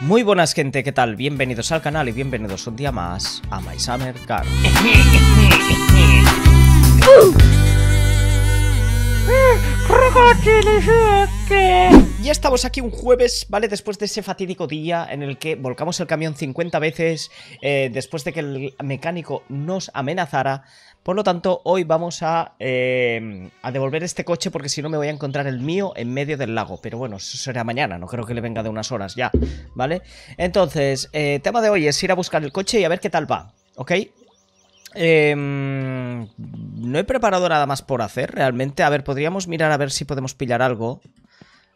Muy buenas gente, ¿qué tal? Bienvenidos al canal y bienvenidos un día más a My Summer Car. Ya estamos aquí un jueves, ¿vale? Después de ese fatídico día en el que volcamos el camión 50 veces, eh, después de que el mecánico nos amenazara, por lo tanto, hoy vamos eh, a, devolver este coche porque si no me voy a encontrar el mío en medio del lago. Pero bueno, eso será mañana, no creo que le venga de unas horas ya, ¿vale? Entonces, eh, tema de hoy es ir a buscar el coche y a ver qué tal va, ¿ok? Em, no he preparado nada más por hacer, realmente. A ver, podríamos mirar a ver si podemos pillar algo.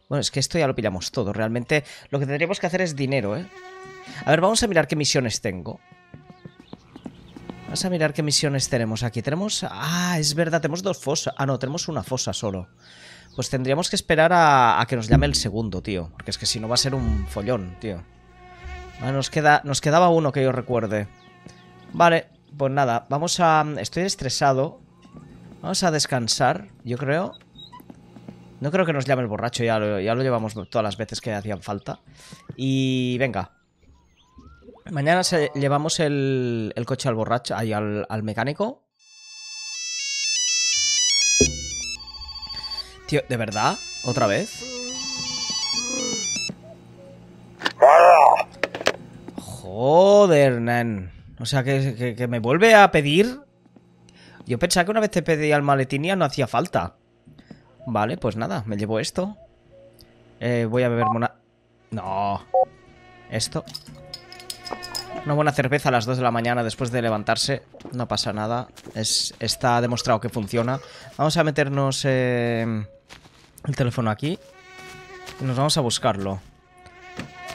Bueno, es que esto ya lo pillamos todo. Realmente lo que tendríamos que hacer es dinero, ¿eh? A ver, vamos a mirar qué misiones tengo. Vamos a mirar qué misiones tenemos aquí. Tenemos... Ah, es verdad, tenemos dos fosas. Ah, no, tenemos una fosa solo. Pues tendríamos que esperar a, que nos llame el segundo, tío. Porque es que si no va a ser un follón, tío. Ah, nos, queda, nos quedaba uno que yo recuerde. Vale, pues nada. Vamos a... Estoy estresado. Vamos a descansar, yo creo. No creo que nos llame el borracho, ya ya lo llevamos todas las veces que hacían falta. Y venga, Mañana llevamos el, coche al borracho, ahí al, mecánico. Tío, ¿de verdad? ¿Otra vez? Joder, nen. O sea, que, me vuelve a pedir... Yo pensaba que una vez te pedí al maletín ya no hacía falta. Vale, pues nada, me llevo esto. Eh, voy a beber mona... No. Esto. Una buena cerveza a las 2 de la mañana después de levantarse. No pasa nada. Es, está demostrado que funciona. Vamos a meternos eh, el teléfono aquí. Y nos vamos a buscarlo.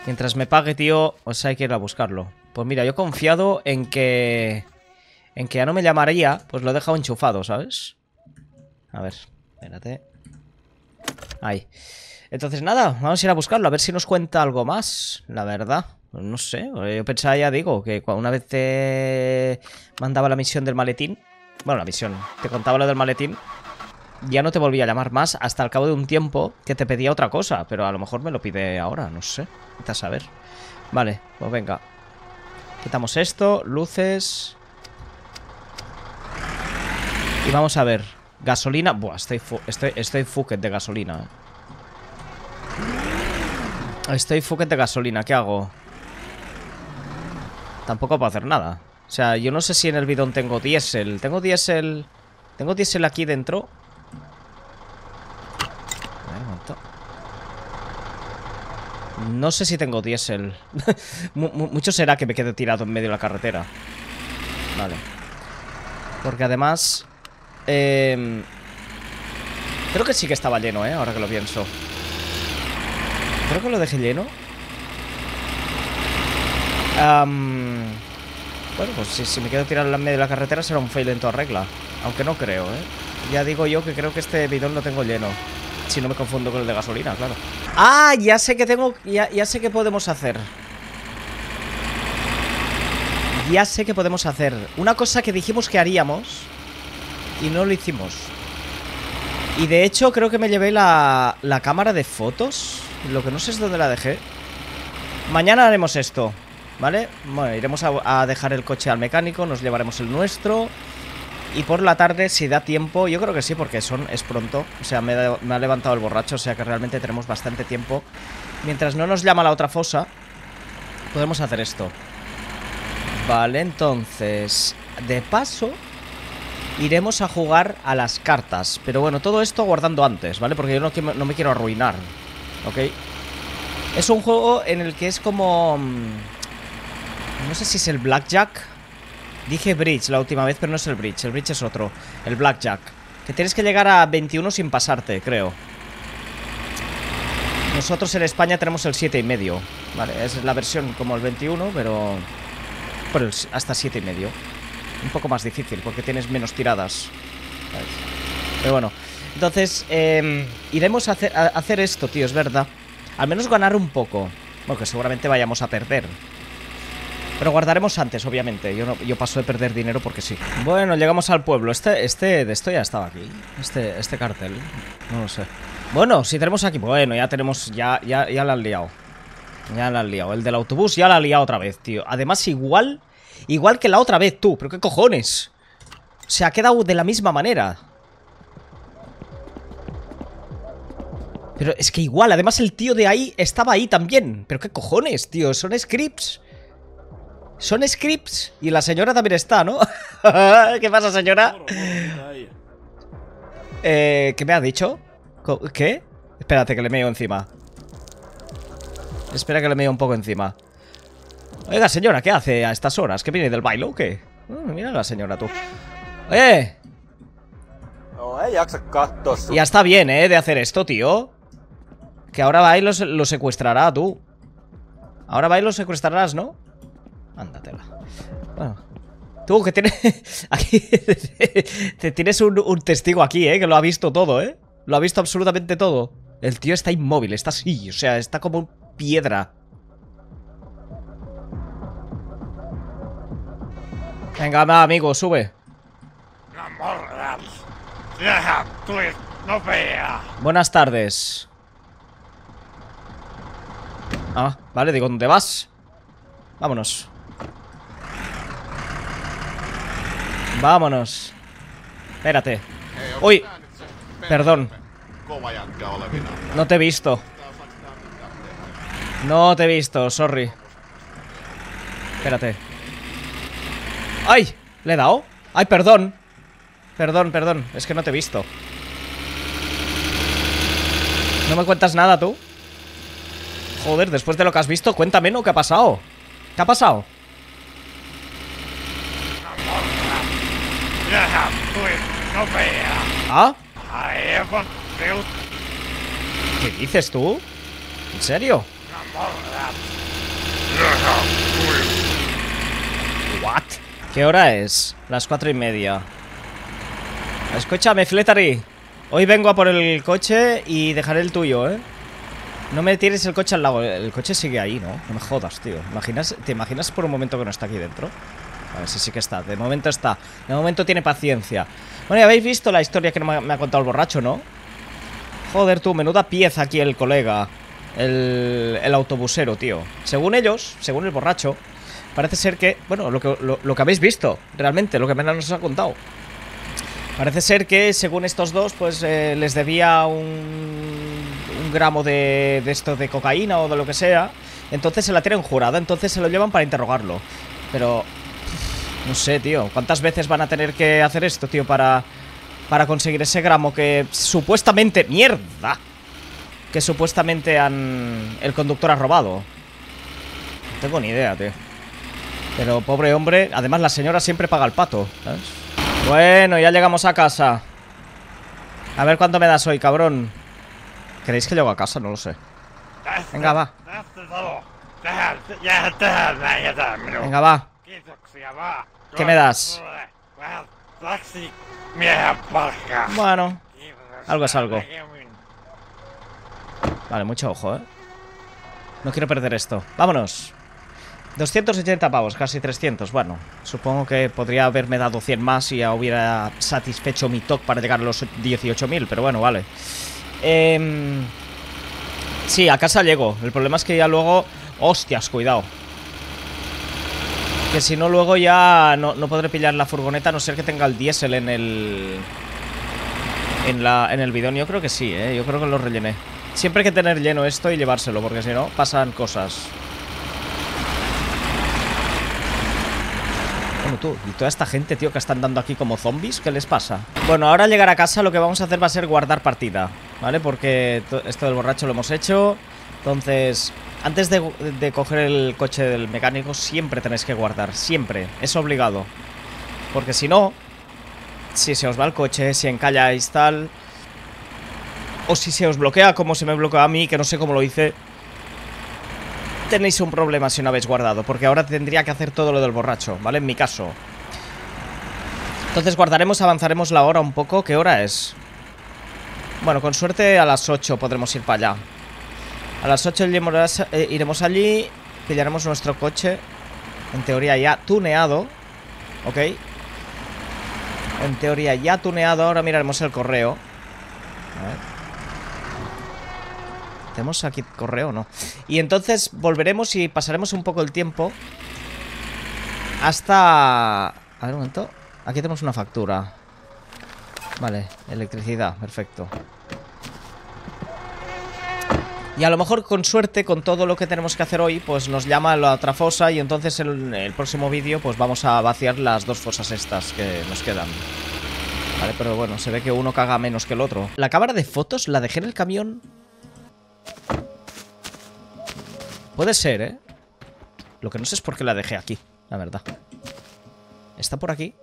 Mientras me pague, tío, os pues hay que ir a buscarlo. Pues mira, yo he confiado en que... En que ya no me llamaría, pues lo he dejado enchufado, ¿sabes? A ver, espérate. Ahí. Entonces nada, vamos a ir a buscarlo, a ver si nos cuenta algo más, la verdad. Pues no sé, eh, yo pensaba ya, digo, que una vez te mandaba la misión del maletín, bueno, la misión, te contaba lo del maletín, ya no te volvía a llamar más hasta el cabo de un tiempo que te pedía otra cosa, pero a lo mejor me lo pide ahora, no sé, a saber. Vale, pues venga. Quitamos esto, luces... Y vamos a ver, gasolina... Buah, estoy, estoy, estoy de gasolina. Estoy fucked de gasolina, ¿qué hago? Tampoco puedo hacer nada. O sea, yo no sé si en el bidón tengo diésel. ¿Tengo diésel? ¿Tengo diésel aquí dentro? No sé si tengo diésel. Mucho será que me quede tirado en medio de la carretera. Vale. Porque además... Em, creo que sí que estaba lleno, ¿eh? Ahora que lo pienso. Creo que lo dejé lleno bueno, pues si, me quedo tirado en medio de la carretera será un fail en toda regla. Aunque no creo, ¿eh? Ya digo yo que creo que este bidón lo tengo lleno. Si no me confundo con el de gasolina, claro. ¡Ah! Ya sé que tengo... Ya, sé qué podemos hacer. Ya sé que podemos hacer. Una cosa que dijimos que haríamos... Y no lo hicimos. Y de hecho creo que me llevé la, la cámara de fotos. Lo que no sé es dónde la dejé. Mañana haremos esto. ¿Vale? Bueno, iremos a, dejar el coche al mecánico, nos llevaremos el nuestro y por la tarde, si da tiempo, yo creo que sí, porque son, es pronto. O sea, me, ha levantado el borracho, o sea que realmente tenemos bastante tiempo. Mientras no nos llama la otra fosa, podemos hacer esto. Vale, entonces, de paso, iremos a jugar a las cartas. Pero bueno, todo esto guardando antes, ¿vale? Porque yo no, no me quiero arruinar, ¿ok? Es un juego en el que es como... Mm, no sé si es el blackjack. Dije bridge la última vez, pero no es el bridge. El bridge es otro. El blackjack. Que tienes que llegar a 21 sin pasarte, creo. Nosotros en España tenemos el y medio. Vale, es la versión como el 21, pero... hasta 7 hasta medio. Un poco más difícil, porque tienes menos tiradas. Pero bueno. Entonces, em, iremos a hacer, a hacer esto, tío, es verdad. Al menos ganar un poco. Bueno, que seguramente vayamos a perder. Pero guardaremos antes, obviamente. Yo, no, yo paso de perder dinero porque sí. Bueno, llegamos al pueblo. Este, este de esto ya estaba aquí. Este, este cartel. No lo sé. Bueno, si tenemos aquí. Bueno, ya tenemos. Ya, ya, ya la han liado. Ya la han liado. El del autobús ya la ha liado otra vez, tío. Además, igual. Igual que la otra vez, tú. Pero qué cojones. Se ha quedado de la misma manera. Pero es que igual, además el tío de ahí estaba ahí también. Pero qué cojones, tío, son scripts. Son scripts y la señora también está, ¿no? ¿Qué pasa, señora? Eh, ¿Qué me ha dicho? ¿Qué? Espérate que le meo encima Espera que le meo un poco encima Oiga, señora, ¿qué hace a estas horas? ¿Qué viene del baile o qué? Mm, mira la señora, tú ¡Eh! Ya está bien, ¿eh? De hacer esto, tío Que ahora va y lo, lo secuestrará, tú Ahora va y lo secuestrarás, ¿no? Ándatela. Bueno. Tú que tienes... Aquí... tienes un, testigo aquí, ¿eh? Que lo ha visto todo, ¿eh? Lo ha visto absolutamente todo. El tío está inmóvil, está así. O sea, está como piedra. Venga, va, amigo, sube. Buenas tardes. Ah, vale, digo, ¿dónde vas? Vámonos. Vámonos. Espérate. Uy. Perdón. No te he visto. No te he visto, sorry. Espérate. ¡Ay! ¿Le he dado? ¡Ay, perdón! Perdón, perdón. Es que no te he visto. ¿No me cuentas nada tú? Joder, después de lo que has visto, cuéntame, ¿no? ¿Qué ha pasado? ¿Qué ha pasado? ¿Ah? ¿Qué dices tú? ¿En serio? What? ¿Qué hora es? Las cuatro y media. Escúchame, Fletary Hoy vengo a por el coche y dejaré el tuyo, ¿eh? No me tires el coche al lago. El coche sigue ahí, ¿no? No me jodas, tío. imaginas, ¿Te imaginas por un momento que no está aquí dentro? A ver si sí que está. De momento está. De momento tiene paciencia. Bueno, ya habéis visto la historia que me ha, contado el borracho, ¿no? Joder, tú, menuda pieza aquí el colega. El, autobusero, tío. Según ellos, según el borracho, parece ser que, bueno, lo que, habéis visto, realmente, lo que menos nos ha contado. Parece ser que, según estos dos, pues eh, les debía un, un gramo de, de, esto de cocaína o de lo que sea. Entonces se la tienen jurada, entonces se lo llevan para interrogarlo. Pero, no sé, tío. ¿Cuántas veces van a tener que hacer esto, tío, para, para conseguir ese gramo que supuestamente... ¡Mierda! Que supuestamente han... El conductor ha robado. No tengo ni idea, tío. Pero pobre hombre... Además, la señora siempre paga el pato, Bueno, ya llegamos a casa. A ver cuánto me das hoy, cabrón. ¿Creéis que llego a casa? No lo sé. Venga, va. Venga, va. ¿Qué me das? Bueno, algo es algo. Vale, mucho ojo, ¿eh? No quiero perder esto. Vámonos. 280 pavos, casi 300. Bueno, supongo que podría haberme dado 100 más y ya hubiera satisfecho mi TOC para llegar a los 18.000, pero bueno, vale. Em, sí, a casa llego. El problema es que ya luego... Hostias, cuidado. Que si no, luego ya no, podré pillar la furgoneta a no ser que tenga el diésel en el... En, la, en el bidón. Yo creo que sí, ¿eh? Yo creo que lo rellené. Siempre hay que tener lleno esto y llevárselo, porque si no, pasan cosas. Bueno, tú, y toda esta gente, tío, que están dando aquí como zombies, ¿qué les pasa? Bueno, ahora al llegar a casa lo que vamos a hacer va a ser guardar partida, ¿vale? Porque esto del borracho lo hemos hecho, entonces antes de, coger el coche del mecánico siempre tenéis que guardar, siempre, es obligado. Porque si no, si se os va el coche, si encalláis tal, o si se os bloquea como se me bloqueó a mí, que no sé cómo lo hice, tenéis un problema si no habéis guardado, porque ahora tendría que hacer todo lo del borracho, ¿vale? En mi caso. Entonces guardaremos, avanzaremos la hora un poco, ¿qué hora es? Bueno, con suerte a las 8 podremos ir para allá. A las 8 eh, iremos allí, pillaremos nuestro coche, en teoría ya tuneado, ¿ok? En teoría ya tuneado, ahora miraremos el correo. A ver. ¿Tenemos aquí correo no? Y entonces volveremos y pasaremos un poco el tiempo hasta... A ver un momento. Aquí tenemos una factura. Vale, electricidad, perfecto. Y a lo mejor con suerte, con todo lo que tenemos que hacer hoy, pues nos llama la otra fosa y entonces en el próximo vídeo pues vamos a vaciar las dos fosas estas que nos quedan. Vale, pero bueno, se ve que uno caga menos que el otro. La cámara de fotos la dejé en el camión. Puede ser, ¿eh? Lo que no sé es por qué la dejé aquí, la verdad. ¿Está por aquí?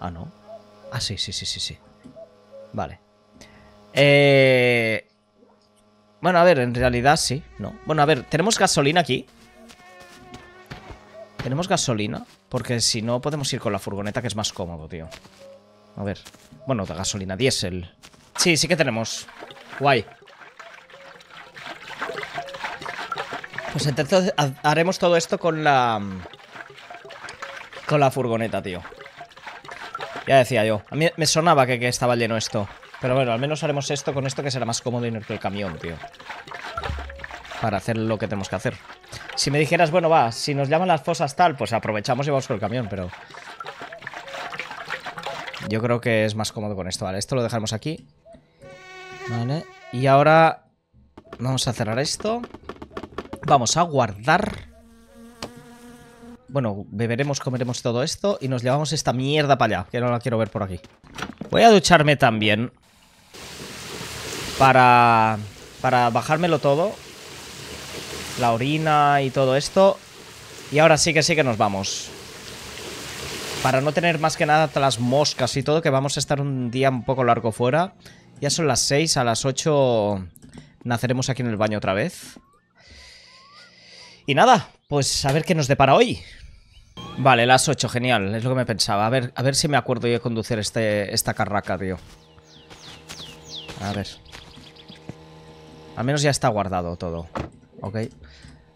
Ah, no. Ah, sí, sí, sí, sí, sí. Vale. Eh... Bueno, a ver, en realidad sí, no. Bueno, a ver, ¿tenemos gasolina aquí? ¿Tenemos gasolina? Porque si no, podemos ir con la furgoneta, que es más cómodo, tío. A ver. Bueno, de gasolina, diésel. Sí, sí que tenemos. Guay. Pues entonces haremos todo esto con la... Con la furgoneta, tío. Ya decía yo. A mí me sonaba que, que estaba lleno esto. Pero bueno, al menos haremos esto con esto que será más cómodo ir que el camión, tío. Para hacer lo que tenemos que hacer. Si me dijeras, bueno, va, si nos llaman las fosas tal, pues aprovechamos y vamos con el camión, pero... Yo creo que es más cómodo con esto. Vale, esto lo dejamos aquí. Vale. Y ahora vamos a cerrar esto. Vamos a guardar. Bueno, beberemos, comeremos todo esto y nos llevamos esta mierda para allá, que no la quiero ver por aquí. Voy a ducharme también para, para bajármelo todo. La orina y todo esto. Y ahora sí que sí que nos vamos. Para no tener más que nada las moscas y todo, que vamos a estar un día un poco largo fuera. Ya son las 6, a las 8 naceremos aquí en el baño otra vez. Y nada, pues a ver qué nos depara hoy. Vale, las 8, genial, es lo que me pensaba. A ver, a ver si me acuerdo yo de conducir este, esta carraca, tío. A ver. Al menos ya está guardado todo. Ok.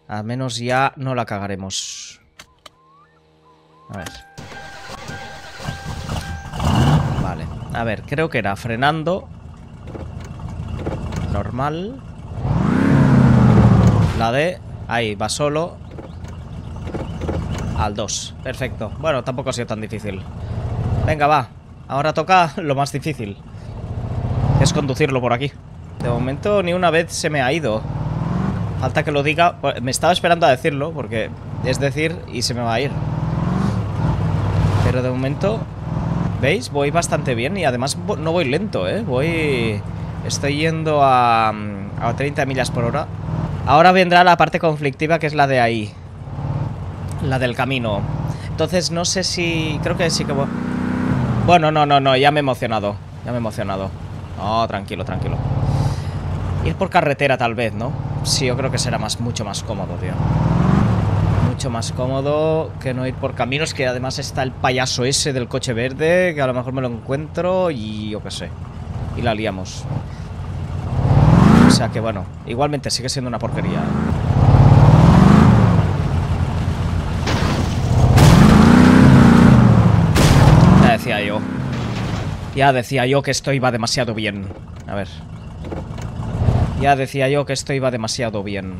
Al menos ya no la cagaremos. A ver. Vale. A ver, creo que era frenando. Normal. La de... Ahí, va solo. Al 2. Perfecto. Bueno, tampoco ha sido tan difícil. Venga, va. Ahora toca lo más difícil. Es conducirlo por aquí. De momento ni una vez se me ha ido. Falta que lo diga. Pues, me estaba esperando a decirlo, porque es decir y se me va a ir. Pero de momento, ¿veis? Voy bastante bien y además no voy lento, ¿eh? Voy... Estoy yendo a, mm, a 30 millas por hora. Ahora vendrá la parte conflictiva que es la de ahí. La del camino. Entonces no sé si... Creo que sí que... voy... Bueno, no, no, no. Ya me he emocionado. Ya me he emocionado. No, tranquilo, tranquilo. Ir por carretera tal vez, ¿no? Sí, yo creo que será más, mucho más cómodo, tío. Mucho más cómodo que no ir por caminos, que además está el payaso ese del coche verde, que a lo mejor me lo encuentro y yo qué sé. Y la liamos. O sea que bueno, igualmente sigue siendo una porquería. ¿eh? Ya decía yo. Ya decía yo que esto iba demasiado bien. A ver. Ya decía yo que esto iba demasiado bien.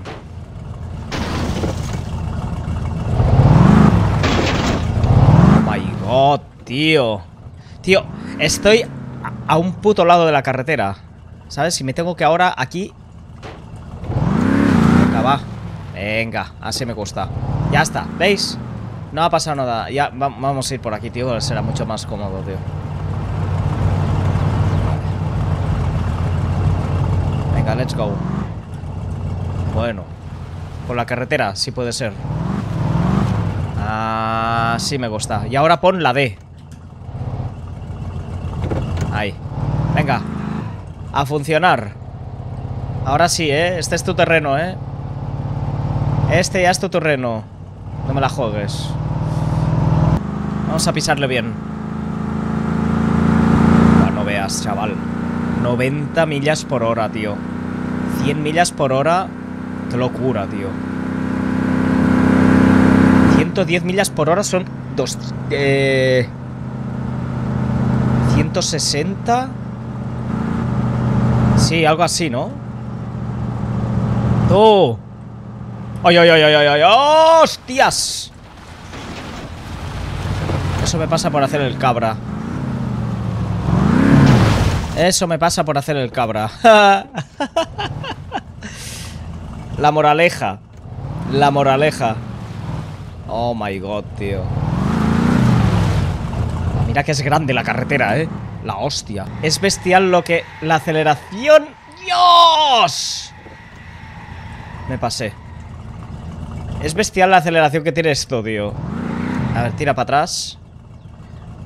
Oh my god, tío. Tío, estoy a un puto lado de la carretera. ¿Sabes? Si me tengo que ahora aquí... Venga, va. Venga, así me gusta. Ya está, ¿veis? No ha pasado nada. Ya vamos a ir por aquí, tío. Será mucho más cómodo, tío. let's go Bueno Por la carretera, si sí puede ser Ah, sí me gusta Y ahora pon la D Ahí Venga A funcionar Ahora sí, ¿eh? Este es tu terreno, ¿eh? Este ya es tu terreno No me la juegues Vamos a pisarle bien no veas, chaval 90 millas por hora, tío 100 millas por hora, qué locura, tío. 110 millas por hora son dos, eh, 160. Sí, algo así, ¿no? ¡Tú! ¡Ay, ay, ay, ay, ay! ¡Hostias! Eso me pasa por hacer el cabra. Eso me pasa por hacer el cabra. La moraleja. La moraleja. Oh my god, tío. Mira que es grande la carretera, eh. La hostia. Es bestial lo que... La aceleración... ¡Dios! Me pasé. Es bestial la aceleración que tiene esto, tío. A ver, tira para atrás.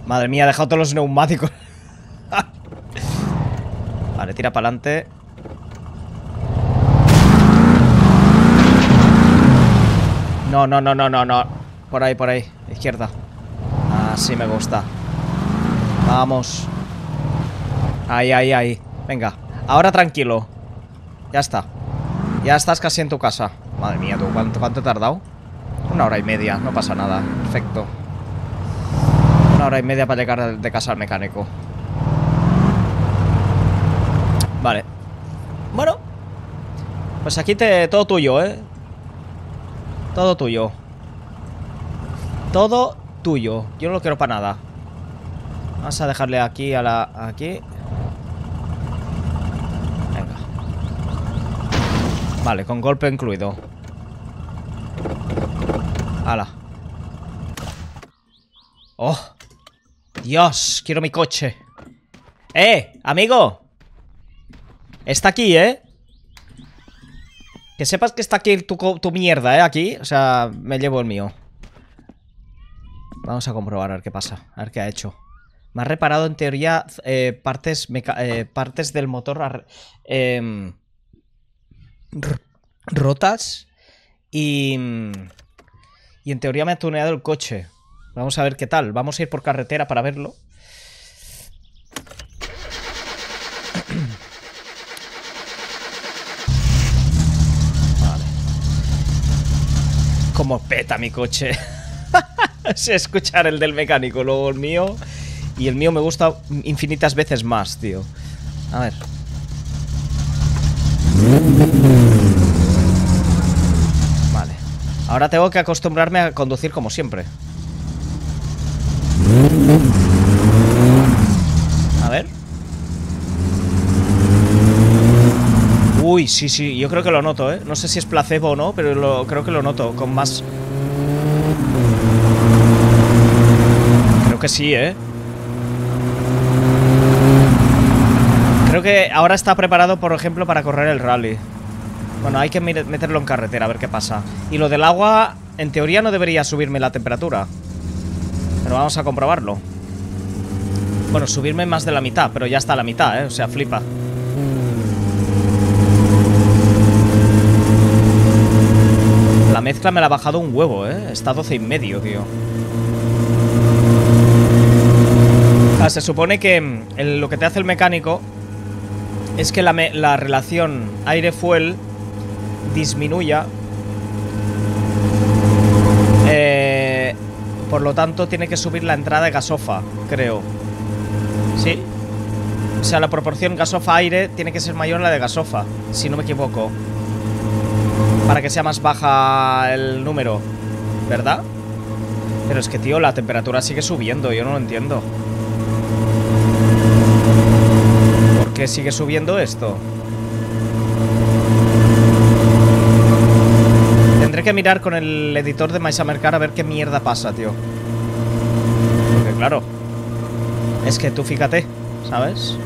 Madre mía, ha dejado todos los neumáticos. vale, tira para adelante. No, no, no, no, no, no. Por ahí, por ahí. Izquierda. Así me gusta. Vamos. Ahí, ahí, ahí. Venga. Ahora tranquilo. Ya está. Ya estás casi en tu casa. Madre mía, ¿tú cuánto, cuánto he tardado? Una hora y media. No pasa nada. Perfecto. Una hora y media para llegar de casa al mecánico. Vale. Bueno. Pues aquí te todo tuyo, ¿eh? Todo tuyo. Todo tuyo. Yo no lo quiero para nada. Vamos a dejarle aquí a la... Aquí. Venga. Vale, con golpe incluido. Ala. ¡Oh! Dios, quiero mi coche. ¡Eh, amigo! Está aquí, ¿eh? Que sepas que está aquí tu, mierda, ¿eh? Aquí, o sea, me llevo el mío Vamos a comprobar a ver qué pasa A ver qué ha hecho Me ha reparado en teoría eh, partes, eh, partes del motor em, Rotas Y... Y en teoría me ha tuneado el coche Vamos a ver qué tal Vamos a ir por carretera para verlo como peta mi coche. Escuchar el del mecánico, luego el mío. Y el mío me gusta infinitas veces más, tío. A ver. Vale. Ahora tengo que acostumbrarme a conducir como siempre. sí, sí, yo creo que lo noto, ¿eh? No sé si es placebo o no, pero creo que lo noto. Con más... Creo que sí, ¿eh? Creo que ahora está preparado, por ejemplo, para correr el rally. Bueno, hay que meterlo en carretera, a ver qué pasa. Y lo del agua, en teoría no debería subirme la temperatura. Pero vamos a comprobarlo. Bueno, subirme más de la mitad, pero ya está la mitad, ¿eh? O sea, flipa. mezcla me la ha bajado un huevo, ¿eh? Está 12 y medio, tío. se supone que mm, lo que te hace el mecánico es que la, relación aire-fuel disminuya. Eh, por lo tanto, tiene que subir la entrada de gasofa, creo. ¿Sí? O sea, la proporción gasofa-aire tiene que ser mayor la de gasofa, si no me equivoco para que sea más baja el número, ¿verdad? Pero es que, tío, la temperatura sigue subiendo, yo no lo entiendo. ¿Por qué sigue subiendo esto? Tendré que mirar con el editor de MySummerCar a ver qué mierda pasa, tío. Porque claro, es que tú fíjate, ¿sabes?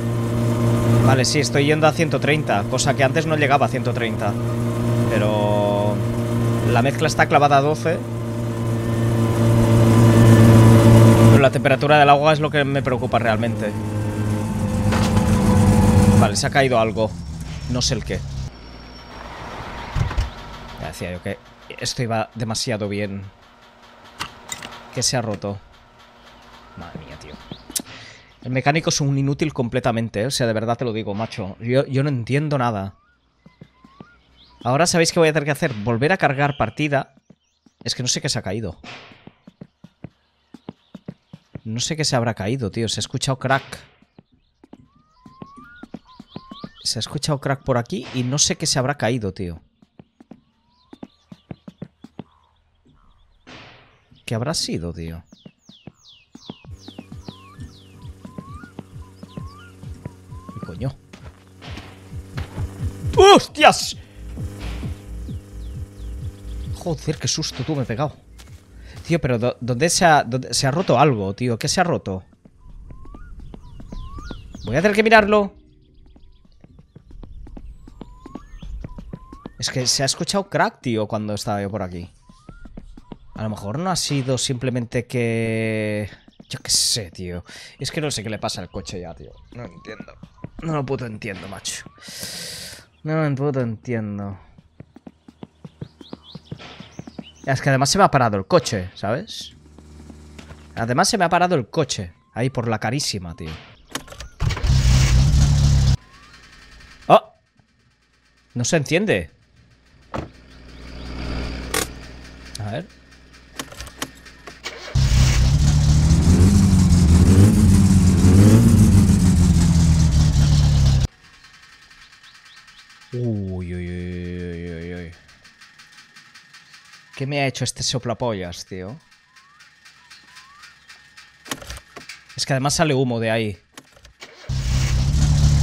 Vale, sí, estoy yendo a 130, cosa que antes no llegaba a 130 pero la mezcla está clavada a 12. Pero la temperatura del agua es lo que me preocupa realmente. Vale, se ha caído algo. No sé el qué. Ya decía yo que esto iba demasiado bien. Que se ha roto. Madre mía, tío. El mecánico es un inútil completamente, ¿eh? o sea, de verdad te lo digo, macho. yo no entiendo nada. Ahora sabéis que voy a tener que hacer volver a cargar partida. Es que no sé qué se ha caído. No sé qué se habrá caído, tío. Se ha escuchado crack. Se ha escuchado crack por aquí y no sé qué se habrá caído, tío. ¿Qué habrá sido, tío? ¿Qué coño? ¡Hostias! Joder, qué susto tú me he pegado. Tío, pero ¿dónde se ha, dónde se ha roto algo, tío? ¿Qué se ha roto? Voy a tener que mirarlo. Es que se ha escuchado crack, tío, cuando estaba yo por aquí. A lo mejor no ha sido simplemente que... Yo qué sé, tío. Es que no sé qué le pasa al coche ya, tío. No entiendo. No lo puedo entiendo, macho. No lo puto entiendo. Es que además se me ha parado el coche, ¿sabes? Además se me ha parado el coche. Ahí por la carísima, tío. ¡Oh! No se enciende. A ver. Uy, uy, uy. ¿Qué me ha hecho este soplapollas, tío? Es que además sale humo de ahí.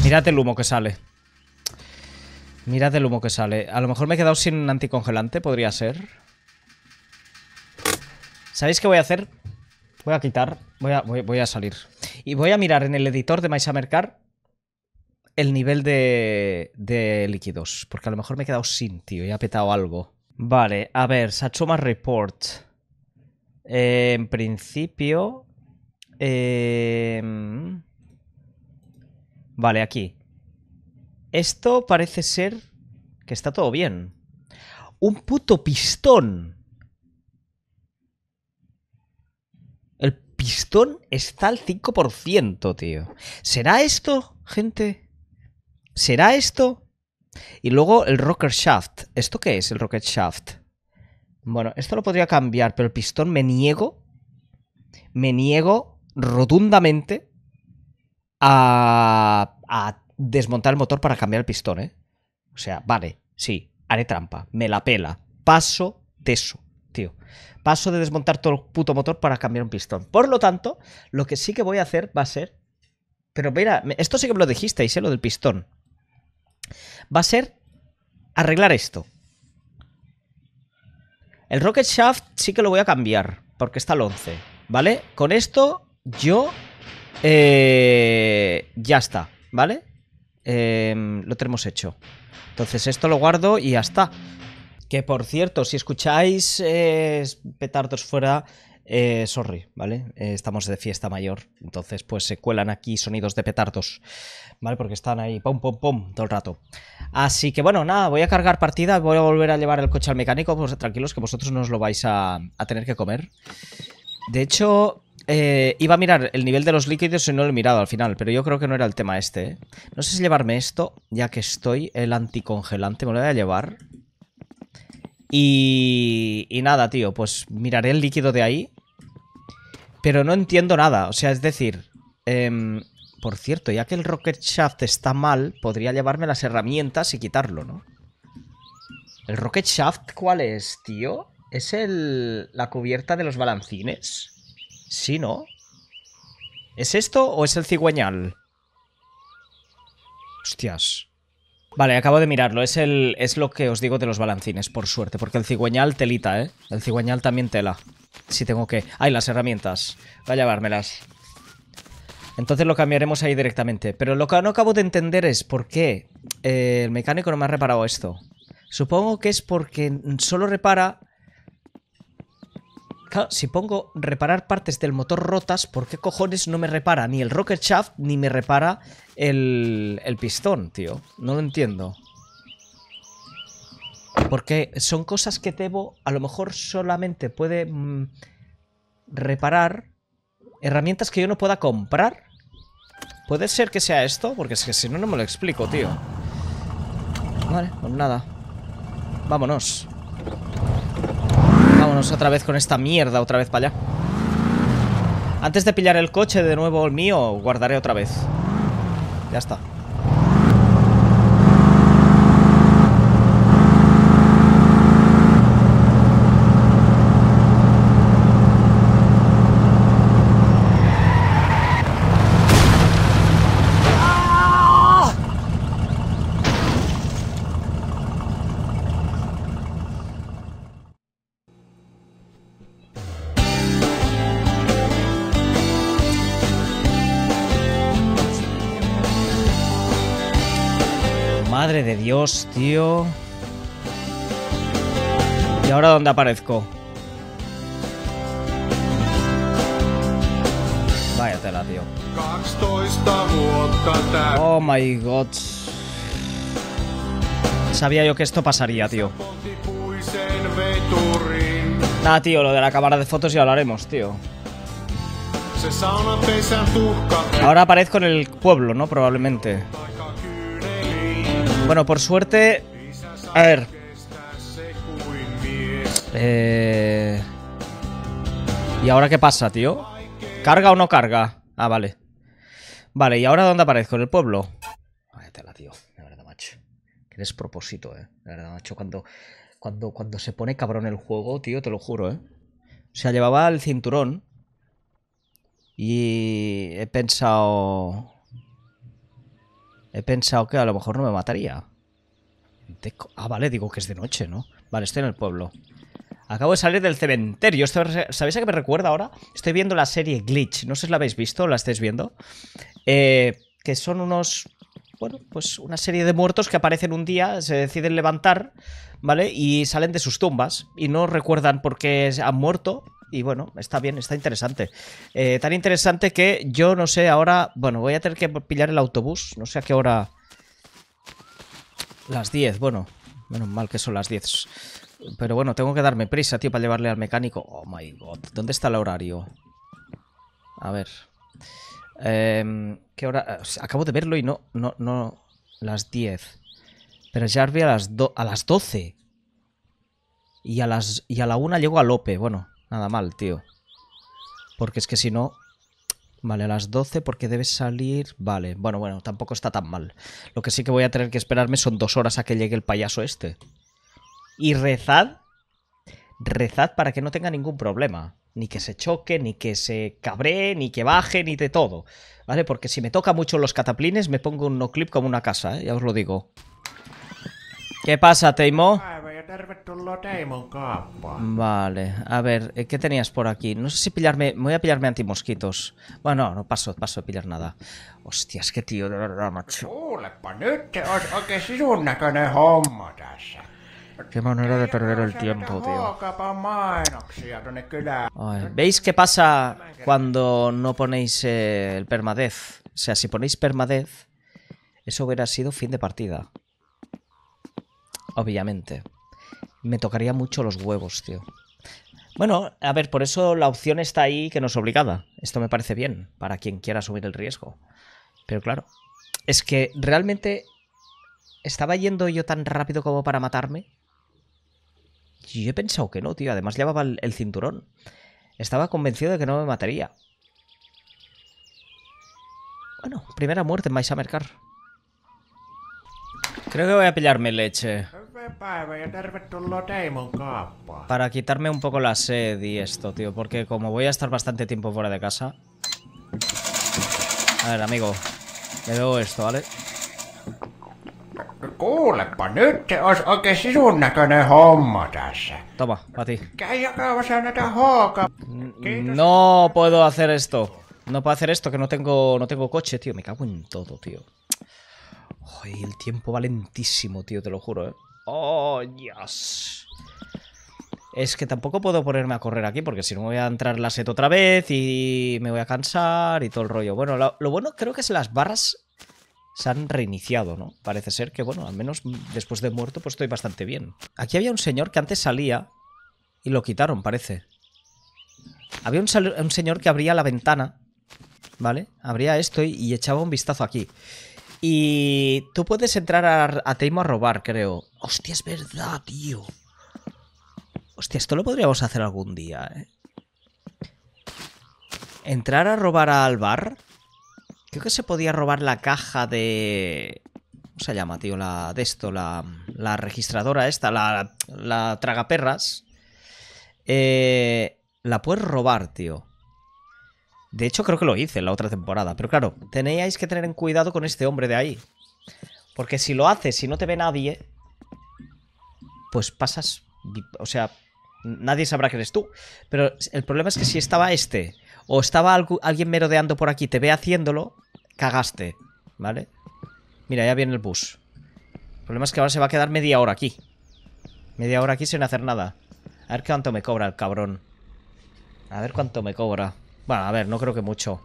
Mirad el humo que sale. Mirad el humo que sale. A lo mejor me he quedado sin anticongelante, podría ser. ¿Sabéis qué voy a hacer? Voy a quitar, voy a, voy, a salir. Y voy a mirar en el editor de Mercar el nivel de, de líquidos. Porque a lo mejor me he quedado sin, tío, y ha petado algo. Vale, a ver, Sachoma Report. Eh, en principio... Em, vale, aquí. Esto parece ser que está todo bien. Un puto pistón. El pistón está al 5%, tío. ¿Será esto, gente? ¿Será esto? Y luego el rocker shaft. ¿Esto qué es el rocket shaft? Bueno, esto lo podría cambiar, pero el pistón me niego. Me niego rotundamente a, a desmontar el motor para cambiar el pistón, ¿eh? O sea, vale, sí, haré trampa, me la pela. Paso de eso, tío. Paso de desmontar todo el puto motor para cambiar un pistón. Por lo tanto, lo que sí que voy a hacer va a ser. Pero mira, esto sí que me lo dijisteis, ¿eh? Lo del pistón va a ser arreglar esto. El Rocket Shaft sí que lo voy a cambiar, porque está al 11, ¿vale? Con esto yo... Eh, ya está, ¿vale? Em, lo tenemos hecho. Entonces esto lo guardo y ya está. Que por cierto, si escucháis eh, petardos fuera eh, sorry, ¿vale? Eh, estamos de fiesta mayor, entonces pues se cuelan aquí sonidos de petardos, ¿vale? Porque están ahí pum pum, pom todo el rato. Así que bueno, nada, voy a cargar partida, voy a volver a llevar el coche al mecánico, pues tranquilos que vosotros no os lo vais a, tener que comer. De hecho, eh, iba a mirar el nivel de los líquidos y no lo he mirado al final, pero yo creo que no era el tema este, ¿eh? No sé si llevarme esto, ya que estoy, el anticongelante, me lo voy a llevar. Y, y nada, tío, pues miraré el líquido de ahí pero no entiendo nada. O sea, es decir. Em, por cierto, ya que el Rocket Shaft está mal, podría llevarme las herramientas y quitarlo, ¿no? ¿El Rocket Shaft cuál es, tío? ¿Es el, la cubierta de los balancines? Sí, ¿no? ¿Es esto o es el cigüeñal? Hostias. Vale, acabo de mirarlo. Es, el, es lo que os digo de los balancines, por suerte. Porque el cigüeñal telita, ¿eh? El cigüeñal también tela. Si tengo que... hay las herramientas! Voy a llevármelas. Entonces lo cambiaremos ahí directamente. Pero lo que no acabo de entender es por qué eh, el mecánico no me ha reparado esto. Supongo que es porque solo repara... si pongo reparar partes del motor rotas, ¿por qué cojones no me repara ni el rocket shaft ni me repara el, el pistón, tío? No lo entiendo. Porque son cosas que debo a lo mejor solamente puede mm, reparar herramientas que yo no pueda comprar. ¿Puede ser que sea esto? Porque es que si no, no me lo explico, tío. Vale, pues nada. Vámonos. Vámonos otra vez con esta mierda, otra vez para allá. Antes de pillar el coche de nuevo el mío, guardaré otra vez. Ya está. de Dios, tío. ¿Y ahora dónde aparezco? Vaya tío. Oh my god. Sabía yo que esto pasaría, tío. Nada, tío, lo de la cámara de fotos ya hablaremos, tío. Ahora aparezco en el pueblo, ¿no? Probablemente. Mm. Bueno, por suerte. A ver. Eh... ¿Y ahora qué pasa, tío? ¿Carga o no carga? Ah, vale. Vale, ¿y ahora dónde aparezco? ¿En el pueblo? Váyatela, tío. De verdad, macho. Qué despropósito, eh. De verdad, macho. Cuando, cuando, cuando se pone cabrón el juego, tío, te lo juro, eh. O sea, llevaba el cinturón. Y he pensado he pensado que a lo mejor no me mataría. Ah, vale, digo que es de noche, ¿no? Vale, estoy en el pueblo. Acabo de salir del cementerio. ¿Sabéis a qué me recuerda ahora? Estoy viendo la serie Glitch. No sé si la habéis visto o la estáis viendo. Eh, que son unos... Bueno, pues una serie de muertos que aparecen un día, se deciden levantar, ¿vale? Y salen de sus tumbas y no recuerdan por qué han muerto, y bueno, está bien, está interesante. Eh, tan interesante que yo no sé ahora, bueno, voy a tener que pillar el autobús, no sé a qué hora... Las 10, bueno, menos mal que son las 10. Pero bueno, tengo que darme prisa, tío, para llevarle al mecánico. Oh my god, ¿dónde está el horario? A ver. Eh, ¿Qué hora? Acabo de verlo y no, no, no. Las 10. Pero ya a las, a las 12. Y a, las, y a la 1 llego a Lope, bueno. Nada mal, tío. Porque es que si no... Vale, a las 12 porque debes salir... Vale, bueno, bueno, tampoco está tan mal. Lo que sí que voy a tener que esperarme son dos horas a que llegue el payaso este. Y rezad... Rezad para que no tenga ningún problema. Ni que se choque, ni que se cabre ni que baje, ni de todo. ¿Vale? Porque si me toca mucho los cataplines, me pongo un no clip como una casa, ¿eh? ya os lo digo. ¿Qué pasa, Teimo? Vale, a ver, eh, ¿qué tenías por aquí? No sé si pillarme... Voy a pillarme antimosquitos. Bueno, no, paso, paso a pillar nada. Hostias, qué tío, macho. Qué manera de perder el tiempo, tío. ¿Veis qué pasa cuando no ponéis eh, el permadez? O sea, si ponéis permadez, eso hubiera sido fin de partida. Obviamente me tocaría mucho los huevos, tío. Bueno, a ver, por eso la opción está ahí que no es obligada. Esto me parece bien, para quien quiera asumir el riesgo. Pero claro, es que realmente estaba yendo yo tan rápido como para matarme. Yo he pensado que no, tío. Además llevaba el, cinturón. Estaba convencido de que no me mataría. Bueno, primera muerte en My Creo que voy a pillarme leche. Para quitarme un poco la sed y esto, tío. Porque como voy a estar bastante tiempo fuera de casa... A ver, amigo. Le doy esto, ¿vale? Toma, pati. ti No puedo hacer esto. No puedo hacer esto, que no tengo, no tengo coche, tío. Me cago en todo, tío. el tiempo va lentísimo, tío, te lo juro, eh. ¡Oh, Dios! Es que tampoco puedo ponerme a correr aquí porque si no me voy a entrar la set otra vez y me voy a cansar y todo el rollo. Bueno, lo, bueno creo que es las barras se han reiniciado, ¿no? Parece ser que, bueno, al menos después de muerto pues estoy bastante bien. Aquí había un señor que antes salía y lo quitaron, parece. Había un, señor que abría la ventana, ¿vale? Abría esto y echaba un vistazo aquí. Y tú puedes entrar a, Teimo a robar, creo. Hostia, es verdad, tío. Hostia, esto lo podríamos hacer algún día, ¿eh? Entrar a robar al bar. Creo que se podía robar la caja de... ¿Cómo se llama, tío? La de esto, la, registradora esta, la, la tragaperras. Eh, la puedes robar, tío. De hecho, creo que lo hice en la otra temporada. Pero claro, teníais que tener en cuidado con este hombre de ahí. Porque si lo haces y no te ve nadie, pues pasas... O sea, nadie sabrá que eres tú. Pero el problema es que si estaba este o estaba alguien merodeando por aquí, te ve haciéndolo, cagaste, ¿vale? Mira, ya viene el bus. El problema es que ahora se va a quedar media hora aquí. Media hora aquí sin hacer nada. A ver cuánto me cobra el cabrón. A ver cuánto me cobra. Bueno, a ver, no creo que mucho.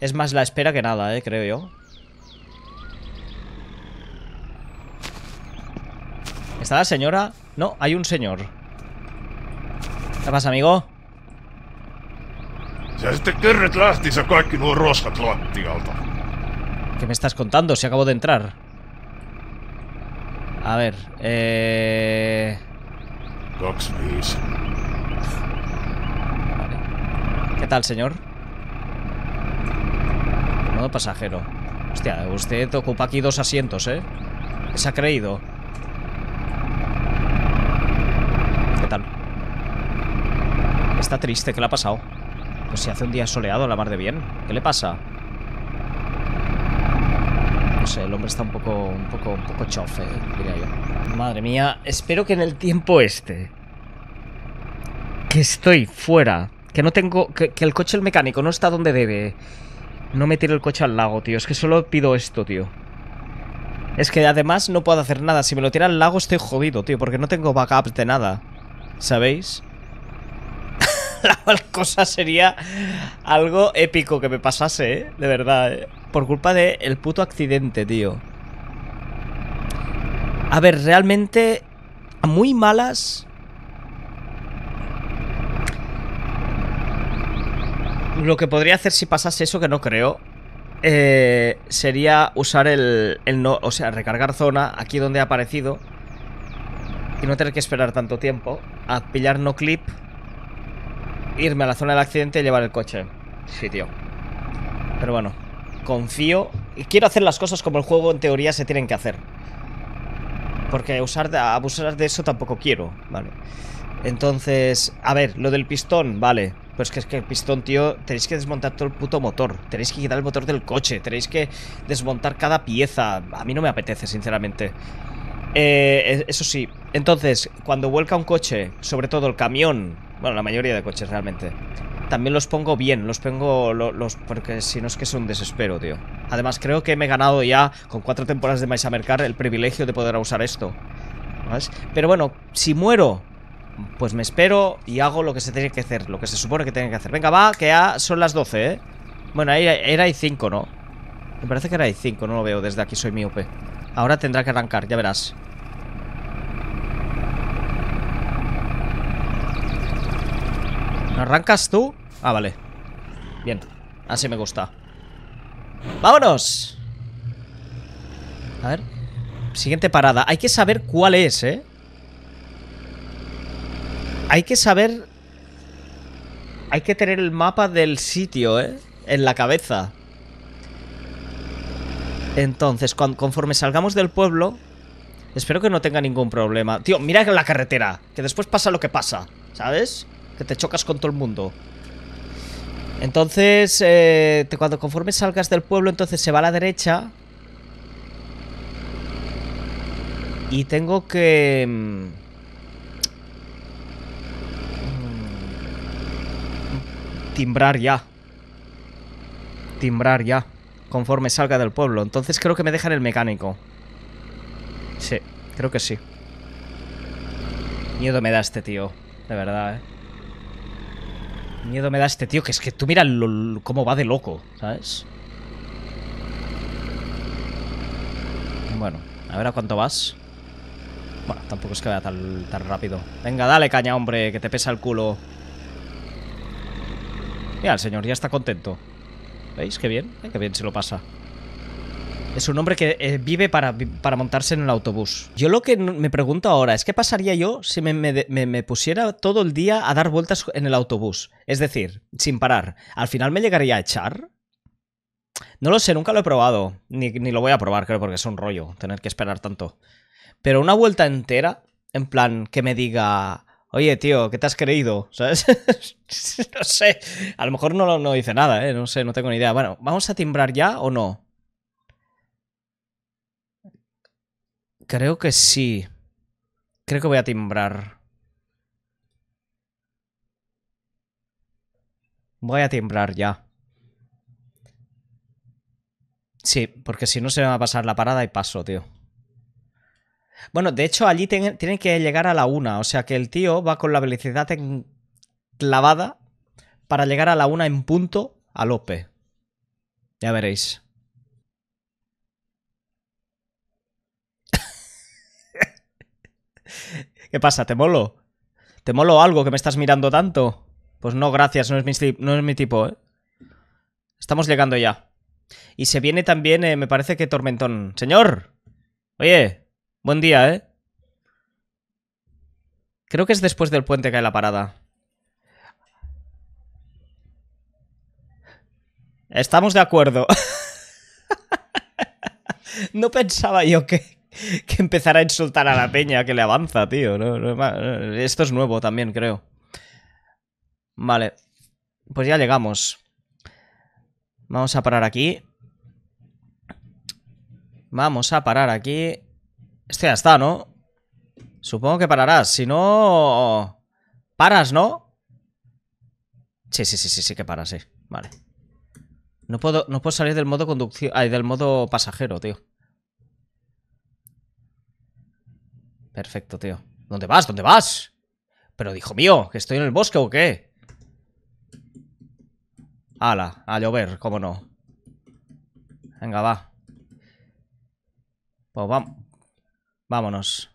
Es más la espera que nada, eh, creo yo. ¿Está la señora? No, hay un señor. ¿Qué pasa, amigo? Este ¿Qué me estás contando? Si acabo de entrar. A ver, eh... ¿Qué tal, señor? Modo pasajero. Hostia, usted ocupa aquí dos asientos, ¿eh? Se ha creído. ¿Qué tal? Está triste, ¿qué le ha pasado? Pues si hace un día soleado, la mar de bien. ¿Qué le pasa? No sé, el hombre está un poco, un poco, un poco chofe, eh, diría yo. Madre mía, espero que en el tiempo este que estoy fuera que no tengo. Que, el coche, el mecánico, no está donde debe. No me tiro el coche al lago, tío. Es que solo pido esto, tío. Es que además no puedo hacer nada. Si me lo tira al lago, estoy jodido, tío. Porque no tengo backup de nada. ¿Sabéis? La cual cosa sería algo épico que me pasase, ¿eh? De verdad, ¿eh? Por culpa del el puto accidente, tío. A ver, realmente. muy malas Lo que podría hacer si pasase eso, que no creo, eh, sería usar el, el, no, o sea, recargar zona aquí donde ha aparecido y no tener que esperar tanto tiempo a pillar no clip, irme a la zona del accidente y llevar el coche. Sí, tío. Pero bueno, confío y quiero hacer las cosas como el juego en teoría se tienen que hacer. Porque usar, abusar de eso tampoco quiero, ¿vale? vale entonces, a ver, lo del pistón, vale. Pues que es que el pistón, tío, tenéis que desmontar todo el puto motor. Tenéis que quitar el motor del coche. Tenéis que desmontar cada pieza. A mí no me apetece, sinceramente. Eh, e, eso sí. Entonces, cuando vuelca un coche, sobre todo el camión, bueno, la mayoría de coches realmente, también los pongo bien, los pongo los, porque si no es que es un desespero, tío. Además, creo que me he ganado ya con cuatro temporadas de Maisa Mercar el privilegio de poder usar esto. ¿Ves? Pero bueno, si muero pues me espero y hago lo que se tiene que hacer, lo que se supone que tiene que hacer. Venga, va, que ya son las 12, ¿eh? Bueno, ahí era y 5, ¿no? Me parece que era y 5, no lo veo, desde aquí soy miope. Ahora tendrá que arrancar, ya verás. arrancas tú? Ah, vale. Bien, así me gusta. ¡Vámonos! A ver. Siguiente parada. Hay que saber cuál es, ¿eh? Hay que saber... Hay que tener el mapa del sitio, ¿eh? En la cabeza. Entonces, conforme salgamos del pueblo... Espero que no tenga ningún problema. Tío, mira la carretera. Que después pasa lo que pasa. ¿Sabes? Que te chocas con todo el mundo. Entonces, eh, cuando conforme salgas del pueblo, entonces se va a la derecha. Y tengo que... Mm, timbrar ya. Timbrar ya. Conforme salga del pueblo. Entonces creo que me dejan el mecánico. Sí, creo que sí. Miedo me da este tío. De verdad, eh. Miedo me da este tío, que es que tú mira cómo va de loco, ¿sabes? Bueno, a ver a cuánto vas. Bueno, tampoco es que vaya tan rápido. Venga, dale caña, hombre, que te pesa el culo. Mira, el señor ya está contento. ¿Veis? Qué bien, eh, qué bien se lo pasa. Es un hombre que eh, vive para, montarse en el autobús. Yo lo que me pregunto ahora es qué pasaría yo si me, pusiera todo el día a dar vueltas en el autobús. Es decir, sin parar. ¿Al final me llegaría a echar? No lo sé, nunca lo he probado. Ni, ni lo voy a probar, creo, porque es un rollo tener que esperar tanto. Pero una vuelta entera, en plan, que me diga oye, tío, ¿qué te has creído? no sé. A lo mejor no, no dice nada, ¿eh? No sé, no tengo ni idea. Bueno, ¿vamos a timbrar ya o no? Creo que sí. Creo que voy a timbrar. Voy a timbrar ya. Sí, porque si no se me va a pasar la parada y paso, tío. Bueno, de hecho, allí tiene tienen que llegar a la una. O sea que el tío va con la velocidad clavada para llegar a la una en punto a Lope. Ya veréis. ¿Qué pasa? ¿Te molo? ¿Te molo algo que me estás mirando tanto? Pues no, gracias, no es mi, no es mi tipo, ¿eh? Estamos llegando ya. Y se viene también, eh, me parece que Tormentón. Señor, oye, Buen día, ¿eh? Creo que es después del puente que hay la parada. Estamos de acuerdo. no pensaba yo que, que empezara a insultar a la peña que le avanza, tío. esto es nuevo también, creo. Vale. Pues ya llegamos. Vamos a parar aquí. Vamos a parar aquí. Este ya está, ¿no? Supongo que pararás. Si no... Paras, ¿no? Sí, sí, sí, sí, sí que paras, sí. Vale. No puedo, no puedo salir del modo conducción... hay del modo pasajero, tío. Perfecto, tío. ¿Dónde vas? ¿Dónde vas? Pero, hijo mío, ¿que estoy en el bosque o qué? Ala, a llover, cómo no. Venga, va. Pues vamos, Vámonos.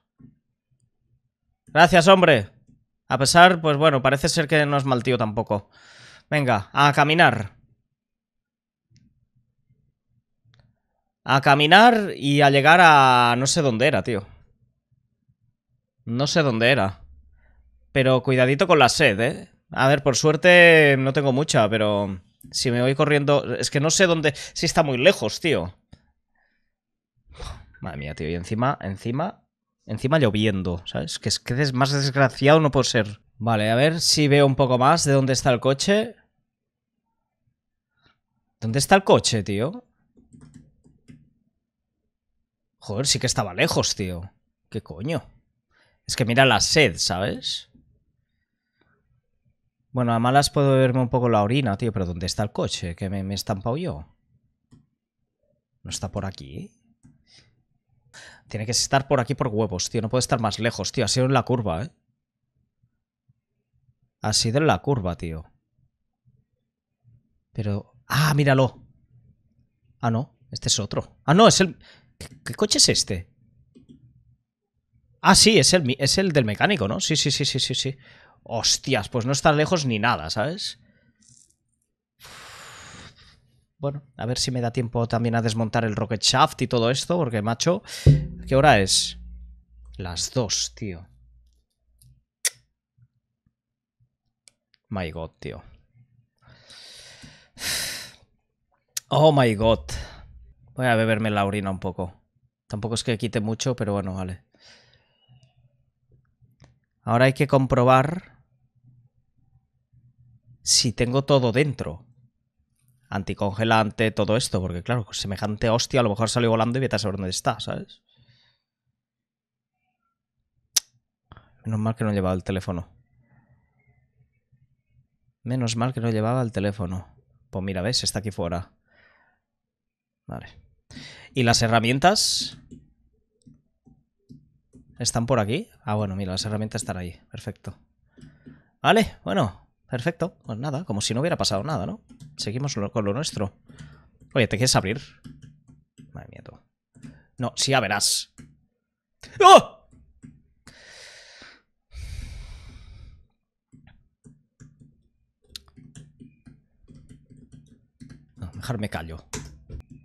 Gracias, hombre. A pesar, pues bueno, parece ser que no es mal tío tampoco. Venga, a caminar. A caminar y a llegar a... No sé dónde era, tío. No sé dónde era. Pero cuidadito con la sed, ¿eh? A ver, por suerte no tengo mucha, pero... Si me voy corriendo... Es que no sé dónde... Si sí está muy lejos, tío. Madre mía, tío. Y encima, encima, encima lloviendo, ¿sabes? Que es más desgraciado no por ser. Vale, a ver si veo un poco más de dónde está el coche. ¿Dónde está el coche, tío? Joder, sí que estaba lejos, tío. ¿Qué coño? Es que mira la sed, ¿sabes? Bueno, a malas puedo verme un poco la orina, tío, pero ¿dónde está el coche? Que me, me he estampado yo. ¿No está por aquí? Tiene que estar por aquí por huevos, tío. No puede estar más lejos, tío. Ha sido en la curva, ¿eh? Ha sido en la curva, tío. Pero... ¡Ah, míralo! Ah, no. Este es otro. Ah, no, es el... ¿Qué, coche es este? Ah, sí, es el, es el del mecánico, ¿no? Sí, sí, sí, sí, sí, sí. Hostias, pues no está lejos ni nada, ¿sabes? bueno, a ver si me da tiempo también a desmontar el Rocket Shaft y todo esto, porque, macho, ¿qué hora es? Las dos, tío. My God, tío. Oh, my God. Voy a beberme la orina un poco. Tampoco es que quite mucho, pero bueno, vale. Ahora hay que comprobar si tengo todo dentro anticongelante, todo esto, porque claro, pues semejante hostia a lo mejor salió volando y vete a saber dónde está, ¿sabes? Menos mal que no llevaba el teléfono. Menos mal que no llevaba el teléfono. Pues mira, ves, está aquí fuera. Vale. ¿Y las herramientas? ¿Están por aquí? Ah, bueno, mira, las herramientas están ahí. Perfecto. Vale, bueno, Perfecto, pues nada, como si no hubiera pasado nada, ¿no? Seguimos con lo nuestro. Oye, ¿te quieres abrir? Madre mía, No, sí, ya verás. ¡Oh! mejor me callo.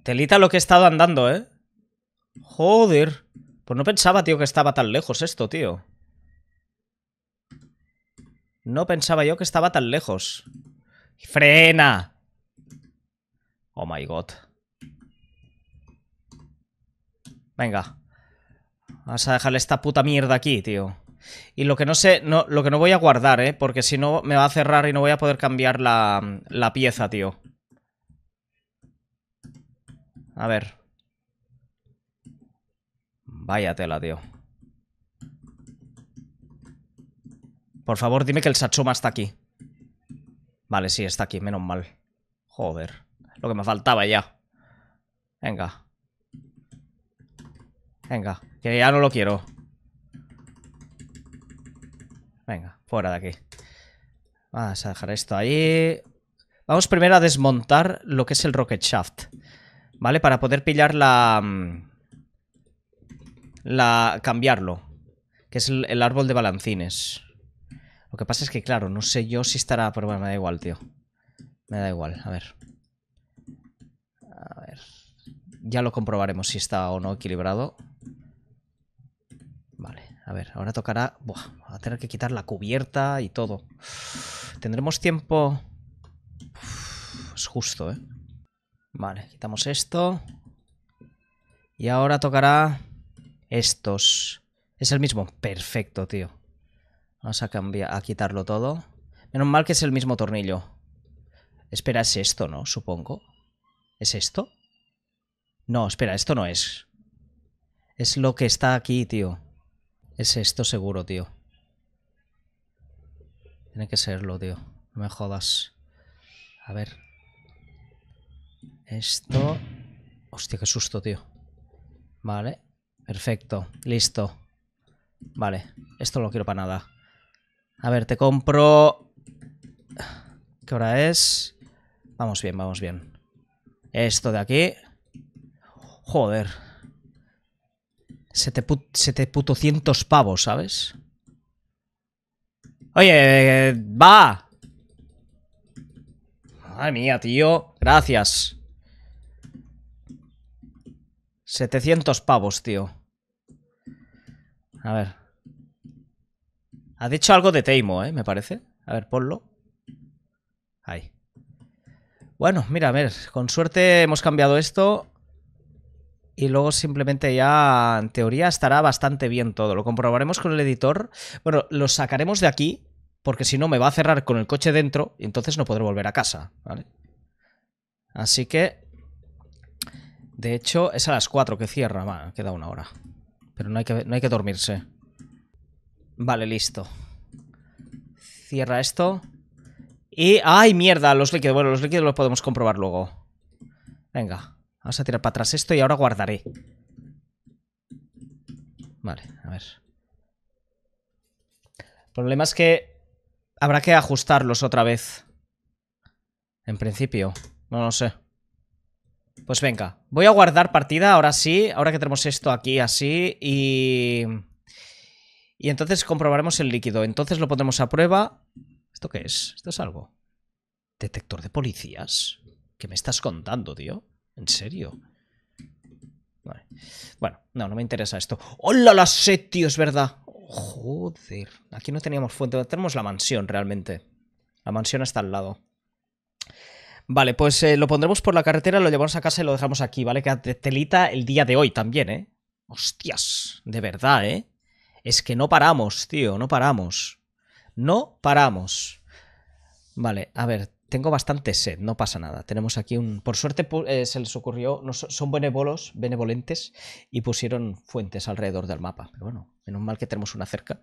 Telita lo que he estado andando, ¿eh? Joder. Pues no pensaba, tío, que estaba tan lejos esto, tío. No pensaba yo que estaba tan lejos. ¡Frena! Oh my god. Venga. Vamos a dejarle esta puta mierda aquí, tío. Y lo que no sé, no, lo que no voy a guardar, ¿eh? Porque si no me va a cerrar y no voy a poder cambiar la, la pieza, tío. A ver. Vaya tela, tío. Por favor, dime que el Satsuma está aquí. Vale, sí, está aquí, menos mal. Joder, lo que me faltaba ya. Venga. Venga, que ya no lo quiero. Venga, fuera de aquí. Vamos a dejar esto ahí. Vamos primero a desmontar lo que es el rocket shaft. ¿Vale? Para poder pillar la... Mm, la... Cambiarlo. Que es el, el árbol de balancines. Lo que pasa es que, claro, no sé yo si estará... Pero bueno, me da igual, tío. Me da igual, a ver. A ver. Ya lo comprobaremos si está o no equilibrado. Vale, a ver, ahora tocará... Buah, a tener que quitar la cubierta y todo. Tendremos tiempo... es justo, ¿eh? Vale, quitamos esto. Y ahora tocará... Estos. Es el mismo. Perfecto, tío. Vamos a cambiar, a quitarlo todo. Menos mal que es el mismo tornillo. Espera, es esto, ¿no? Supongo. ¿Es esto? No, espera, esto no es. Es lo que está aquí, tío. Es esto seguro, tío. Tiene que serlo, tío. No me jodas. A ver. Esto... Hostia, qué susto, tío. Vale. Perfecto. Listo. Vale. Esto no lo quiero para nada. A ver, te compro... ¿Qué hora es? Vamos bien, vamos bien. Esto de aquí. Joder. Se te, puto cientos pavos, ¿sabes? Oye, va. ¡Ay, mía, tío. Gracias. 700 pavos, tío. A ver. Ha dicho algo de Teimo, ¿eh? Me parece. A ver, ponlo. Ahí. Bueno, mira, a ver, con suerte hemos cambiado esto. Y luego simplemente ya, en teoría, estará bastante bien todo. Lo comprobaremos con el editor. Bueno, lo sacaremos de aquí, porque si no me va a cerrar con el coche dentro y entonces no podré volver a casa, ¿vale? Así que... De hecho, es a las 4 que cierra. Va, queda una hora. Pero no hay que, no hay que dormirse. Vale, listo. Cierra esto. Y... ¡Ay, mierda! Los líquidos. Bueno, los líquidos los podemos comprobar luego. Venga. Vamos a tirar para atrás esto y ahora guardaré. Vale, a ver. El problema es que habrá que ajustarlos otra vez. En principio. No lo sé. Pues venga. Voy a guardar partida, ahora sí. Ahora que tenemos esto aquí así y... Y entonces comprobaremos el líquido. Entonces lo pondremos a prueba. ¿Esto qué es? ¿Esto es algo? ¿Detector de policías? ¿Qué me estás contando, tío? ¿En serio? Vale. Bueno, no, no me interesa esto. ¡Hola, la set, tío! Es verdad. Joder. Aquí no teníamos fuente. Tenemos la mansión, realmente. La mansión está al lado. Vale, pues eh, lo pondremos por la carretera, lo llevamos a casa y lo dejamos aquí, ¿vale? Que telita el día de hoy también, ¿eh? Hostias, de verdad, ¿eh? Es que no paramos, tío, no paramos. No paramos. Vale, a ver, tengo bastante sed, no pasa nada. Tenemos aquí un... Por suerte eh, se les ocurrió, son benevolentes, y pusieron fuentes alrededor del mapa. Pero bueno, menos mal que tenemos una cerca.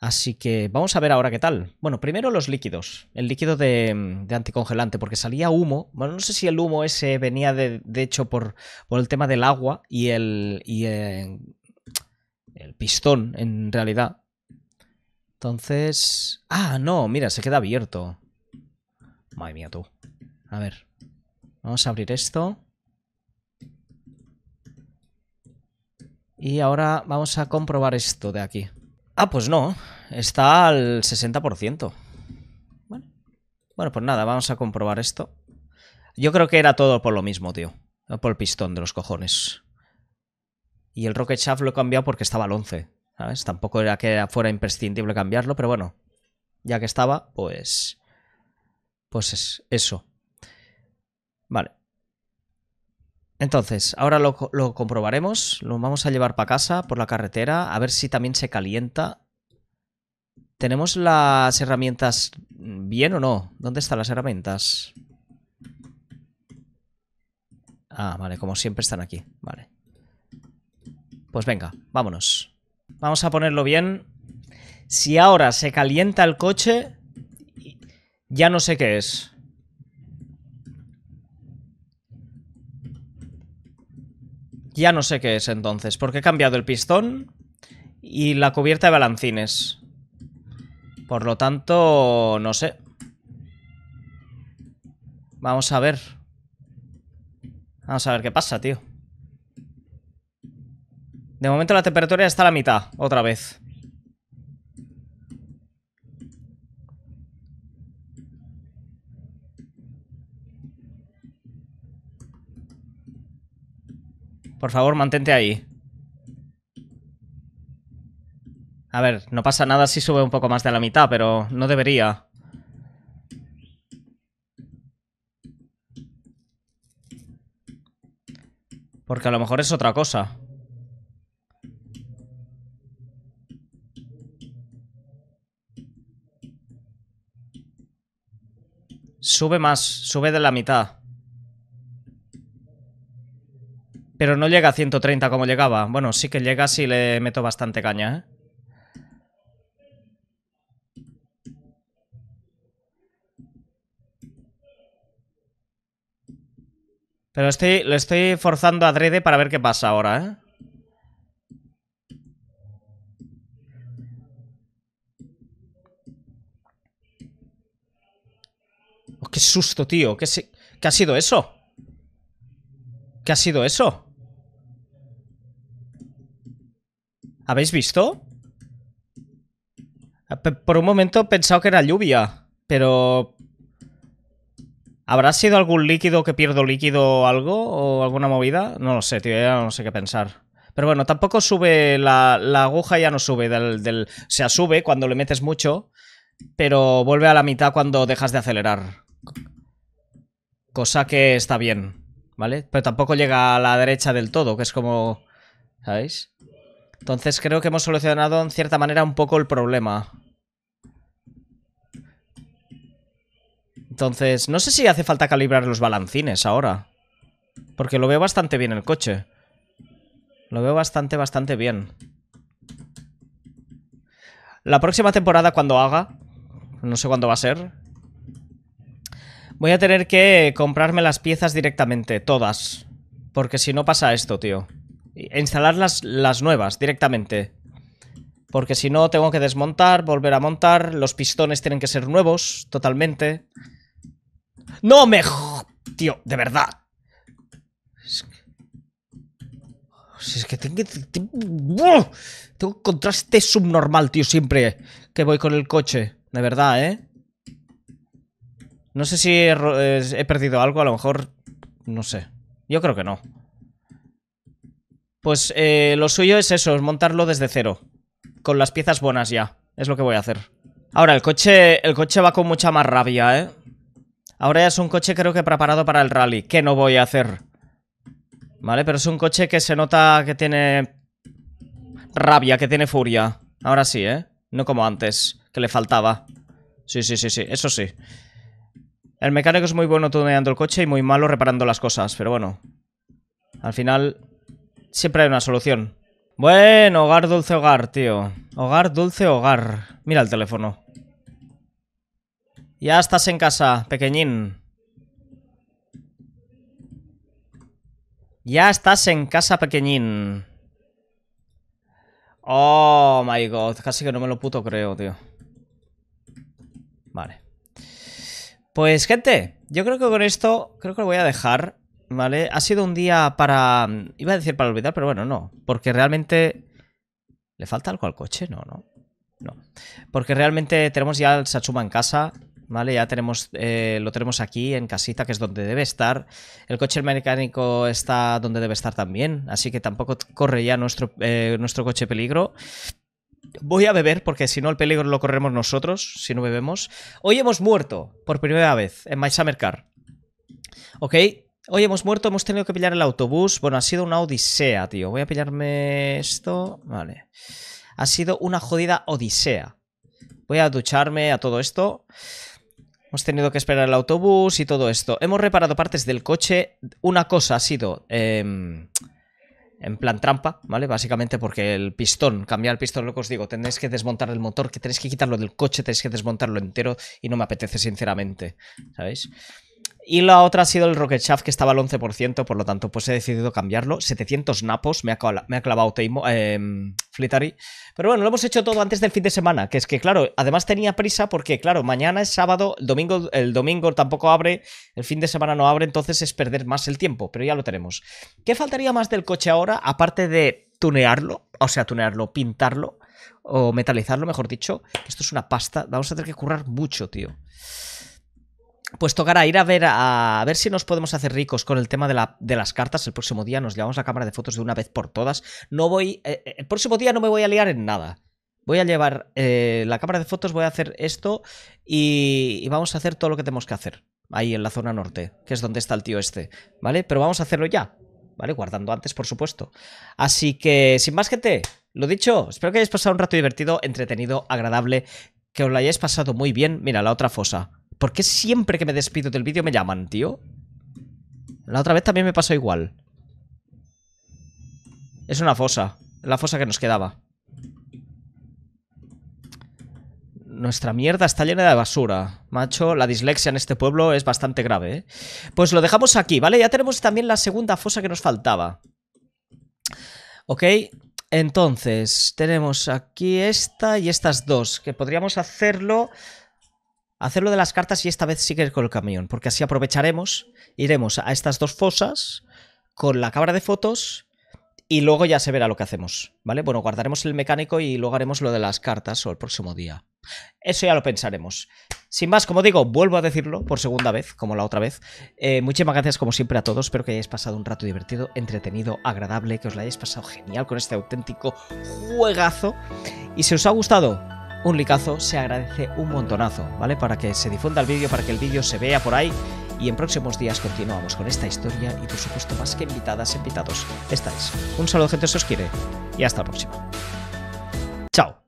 Así que vamos a ver ahora qué tal. Bueno, primero los líquidos. El líquido de, anticongelante, porque salía humo. Bueno, no sé si el humo ese venía de, hecho por, por el tema del agua y el... Eh, el pistón, en realidad. Entonces... Ah, no, mira, se queda abierto. Madre mía, tú. A ver. Vamos a abrir esto. Y ahora vamos a comprobar esto de aquí. Ah, pues no. Está al 60%. Bueno. bueno, pues nada, vamos a comprobar esto. Yo creo que era todo por lo mismo, tío. Por el pistón de los cojones. Y el Rocket Shaft lo he cambiado porque estaba al 11. ¿sabes? Tampoco era que fuera imprescindible cambiarlo, pero bueno, ya que estaba, pues. Pues es eso. Vale. Entonces, ahora lo, lo comprobaremos. Lo vamos a llevar para casa por la carretera. A ver si también se calienta. ¿Tenemos las herramientas bien o no? ¿Dónde están las herramientas? Ah, vale, como siempre están aquí. Vale. Pues venga, vámonos. Vamos a ponerlo bien. Si ahora se calienta el coche, ya no sé qué es. Ya no sé qué es entonces, porque he cambiado el pistón y la cubierta de balancines. Por lo tanto, no sé. Vamos a ver. Vamos a ver qué pasa, tío. De momento la temperatura está a la mitad, otra vez. Por favor, mantente ahí. A ver, no pasa nada si sube un poco más de la mitad, pero no debería. Porque a lo mejor es otra cosa. Sube más, sube de la mitad. Pero no llega a 130 como llegaba. Bueno, sí que llega si le meto bastante caña, ¿eh? Pero estoy, lo estoy forzando a Drede para ver qué pasa ahora, ¿eh? Oh, ¡Qué susto, tío! ¿Qué, se... ha sido eso? ¿Qué ha sido eso? ¿Habéis visto? Ah, por un momento he pensado que era lluvia, pero... ¿Habrá sido algún líquido que pierdo líquido o algo? ¿O alguna movida? No lo sé, tío, ya no sé qué pensar. Pero bueno, tampoco sube, la, la aguja ya no sube del, O sea, sube cuando le metes mucho, pero vuelve a la mitad cuando dejas de acelerar. Cosa que está bien, ¿vale? Pero tampoco llega a la derecha del todo, que es como... ¿Sabéis? Entonces creo que hemos solucionado en cierta manera un poco el problema. Entonces, no sé si hace falta calibrar los balancines ahora. Porque lo veo bastante bien el coche. Lo veo bastante, bastante bien. La próxima temporada cuando haga, no sé cuándo va a ser, Voy a tener que comprarme las piezas directamente, todas. Porque si no pasa esto, tío. E instalar las, nuevas directamente. Porque si no, tengo que desmontar, volver a montar. Los pistones tienen que ser nuevos, totalmente. ¡No me... Tío, de verdad. Es que... Es que tengo... Tengo contraste subnormal, tío, siempre que voy con el coche. De verdad, ¿eh? No sé si he, perdido algo, a lo mejor... No sé. Yo creo que no. Pues eh, lo suyo es eso, montarlo desde cero. Con las piezas buenas ya. Es lo que voy a hacer. Ahora, el coche, el coche va con mucha más rabia, ¿eh? Ahora ya es un coche creo que preparado para el rally, que no voy a hacer. Vale, pero es un coche que se nota que tiene rabia, que tiene furia. Ahora sí, ¿eh? No como antes, que le faltaba. Sí, sí, sí, sí, eso sí. El mecánico es muy bueno tuneando el coche y muy malo reparando las cosas, pero bueno. Al final, siempre hay una solución. Bueno, hogar, dulce hogar, tío. Hogar, dulce hogar. Mira el teléfono. Ya estás en casa, pequeñín. Ya estás en casa, pequeñín. Oh, my God. Casi que no me lo puto creo, tío. Vale. Pues gente, yo creo que con esto, creo que lo voy a dejar, ¿vale? Ha sido un día para, iba a decir para olvidar, pero bueno, no, porque realmente... ¿Le falta algo al coche? No, no. No. Porque realmente tenemos ya el Sachuma en casa, ¿vale? Ya tenemos, eh, lo tenemos aquí en casita, que es donde debe estar. El coche mecánico está donde debe estar también, así que tampoco corre ya nuestro, eh, nuestro coche peligro. Voy a beber porque si no el peligro lo corremos nosotros, si no bebemos. Hoy hemos muerto por primera vez en My Summer Car. Ok, hoy hemos muerto, hemos tenido que pillar el autobús. Bueno, ha sido una odisea, tío. Voy a pillarme esto. Vale. Ha sido una jodida odisea. Voy a ducharme a todo esto. Hemos tenido que esperar el autobús y todo esto. Hemos reparado partes del coche. Una cosa ha sido... Em, en plan trampa, ¿vale? Básicamente porque el pistón, cambiar el pistón, lo que os digo, tenéis que desmontar el motor, que tenéis que quitarlo del coche, tenéis que desmontarlo entero y no me apetece sinceramente, ¿sabéis? Y la otra ha sido el Rocket Shaft, que estaba al 11%, por lo tanto, pues he decidido cambiarlo. 700 napos me ha, clavado, me ha clavado em, Pero bueno, lo hemos hecho todo antes del fin de semana, que es que, claro, además tenía prisa porque, claro, mañana es sábado, el domingo, el domingo tampoco abre, el fin de semana no abre, entonces es perder más el tiempo, pero ya lo tenemos. ¿Qué faltaría más del coche ahora, aparte de tunearlo? O sea, tunearlo, pintarlo, o metalizarlo, mejor dicho. Esto es una pasta, vamos a tener que currar mucho, tío. Pues tocará ir a ver a, ver si nos podemos hacer ricos con el tema de, de, las cartas. El próximo día nos llevamos la cámara de fotos de una vez por todas. No voy. Eh, eh, el próximo día no me voy a liar en nada. Voy a llevar eh, la cámara de fotos, voy a hacer esto y, y vamos a hacer todo lo que tenemos que hacer. Ahí en la zona norte, que es donde está el tío este. ¿Vale? Pero vamos a hacerlo ya. ¿Vale? Guardando antes, por supuesto. Así que, sin más gente, lo dicho, espero que hayáis pasado un rato divertido, entretenido, agradable, que os lo hayáis pasado muy bien. Mira, la otra fosa. ¿Por qué siempre que me despido del vídeo me llaman, tío? La otra vez también me pasó igual. Es una fosa. La fosa que nos quedaba. Nuestra mierda está llena de basura. Macho, la dislexia en este pueblo es bastante grave, ¿eh? Pues lo dejamos aquí, ¿vale? Ya tenemos también la segunda fosa que nos faltaba. Ok, entonces, tenemos aquí esta y estas dos, que podríamos hacerlo lo de las cartas y esta vez sigue con el camión, porque así aprovecharemos, iremos a estas dos fosas con la cámara de fotos y luego ya se verá lo que hacemos, ¿vale? Bueno, guardaremos el mecánico y luego haremos lo de las cartas o el próximo día. Eso ya lo pensaremos. Sin más, como digo, vuelvo a decirlo por segunda vez, como la otra vez. Eh, muchísimas gracias como siempre a todos, espero que hayáis pasado un rato divertido, entretenido, agradable, que os lo hayáis pasado genial con este auténtico juegazo. Y si os ha gustado, un licazo, se agradece un montonazo, ¿vale? Para que se difunda el vídeo, para que el vídeo se vea por ahí. Y en próximos días continuamos con esta historia y por supuesto más que invitadas, invitados. Estáis. Un saludo gente, se os quiere y hasta la próxima. Chao.